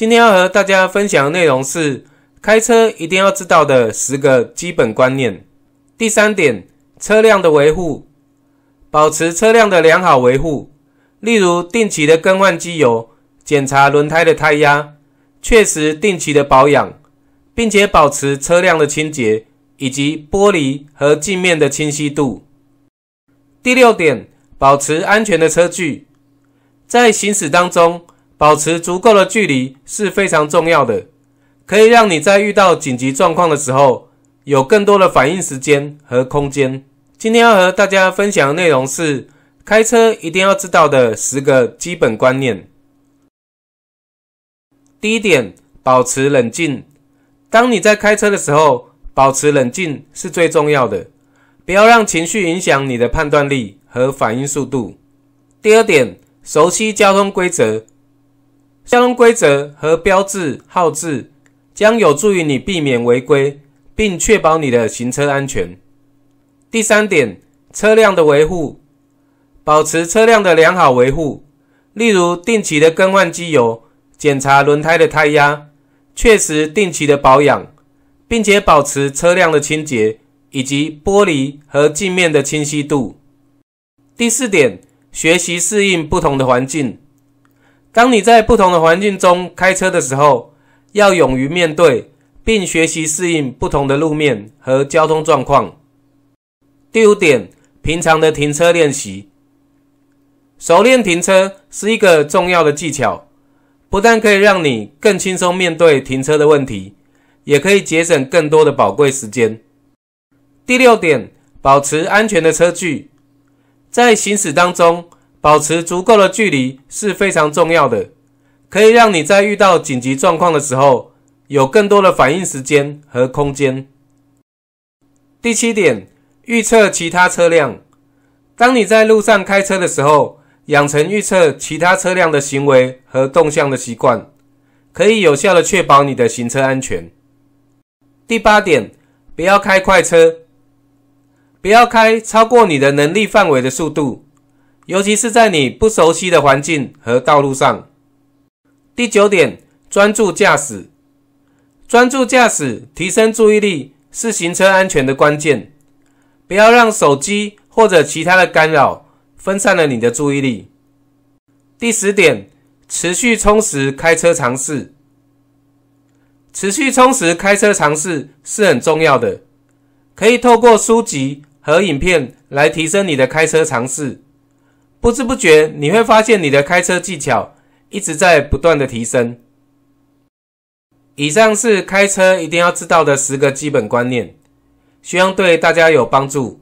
今天要和大家分享的内容是开车一定要知道的十个基本观念。第三点，车辆的维护，保持车辆的良好维护，例如定期的更换机油、检查轮胎的胎压、确实定期的保养，并且保持车辆的清洁以及玻璃和镜面的清晰度。第六点，保持安全的车距，在行驶当中。保持足够的距离是非常重要的，可以让你在遇到紧急状况的时候有更多的反应时间和空间。今天要和大家分享的内容是开车一定要知道的十个基本观念。第一点，保持冷静。当你在开车的时候，保持冷静是最重要的，不要让情绪影响你的判断力和反应速度。第二点，熟悉交通规则。交通规则和标志号志将有助于你避免违规，并确保你的行车安全。第三点，车辆的维护，保持车辆的良好维护，例如定期的更换机油、检查轮胎的胎压、确实定期的保养，并且保持车辆的清洁以及玻璃和镜面的清晰度。第四点，学习适应不同的环境。当你在不同的环境中开车的时候，要勇于面对并学习适应不同的路面和交通状况。第五点，平常的停车练习，熟练停车是一个重要的技巧，不但可以让你更轻松面对停车的问题，也可以节省更多的宝贵时间。第六点，保持安全的车距，在行驶当中。保持足够的距离是非常重要的，可以让你在遇到紧急状况的时候有更多的反应时间和空间。第七点，预测其他车辆。当你在路上开车的时候，养成预测其他车辆的行为和动向的习惯，可以有效地确保你的行车安全。第八点，不要开快车，不要开超过你的能力范围的速度。尤其是在你不熟悉的环境和道路上。第九点，专注驾驶，专注驾驶，提升注意力是行车安全的关键。不要让手机或者其他的干扰分散了你的注意力。第十点，持续充实开车常识，持续充实开车常识是很重要的。可以透过书籍和影片来提升你的开车常识。不知不觉，你会发现你的开车技巧一直在不断的提升。以上是开车一定要知道的十个基本观念，希望对大家有帮助。